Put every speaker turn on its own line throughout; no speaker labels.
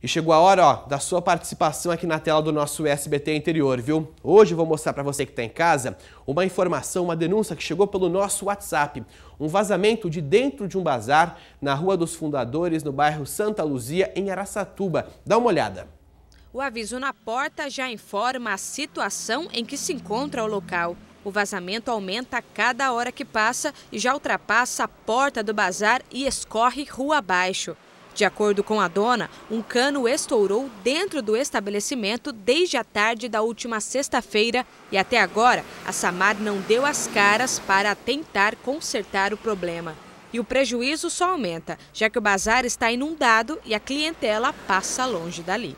E chegou a hora ó, da sua participação aqui na tela do nosso SBT Interior, viu? Hoje eu vou mostrar para você que está em casa uma informação, uma denúncia que chegou pelo nosso WhatsApp. Um vazamento de dentro de um bazar na Rua dos Fundadores, no bairro Santa Luzia, em Araçatuba. Dá uma olhada.
O aviso na porta já informa a situação em que se encontra o local. O vazamento aumenta a cada hora que passa e já ultrapassa a porta do bazar e escorre rua abaixo. De acordo com a dona, um cano estourou dentro do estabelecimento desde a tarde da última sexta-feira e até agora a Samar não deu as caras para tentar consertar o problema. E o prejuízo só aumenta, já que o bazar está inundado e a clientela passa longe dali.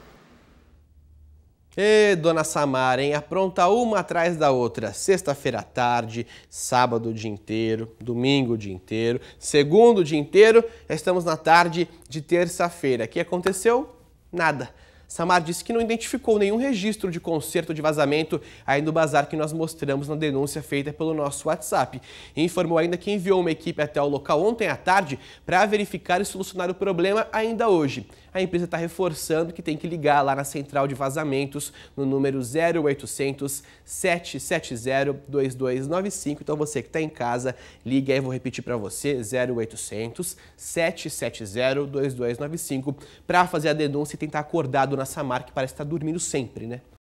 E dona Samara, hein? Apronta uma atrás da outra. Sexta-feira à tarde, sábado o dia inteiro, domingo o dia inteiro, segundo o dia inteiro, já estamos na tarde de terça-feira. O que aconteceu? Nada. Samar disse que não identificou nenhum registro de conserto de vazamento aí no bazar que nós mostramos na denúncia feita pelo nosso WhatsApp. E informou ainda que enviou uma equipe até o local ontem à tarde para verificar e solucionar o problema ainda hoje. A empresa está reforçando que tem que ligar lá na central de vazamentos no número 0800 770 2295. Então você que está em casa, ligue. aí, vou repetir para você, 0800 770 2295 para fazer a denúncia e tentar acordar do na Samar, que parece estar tá dormindo sempre, né?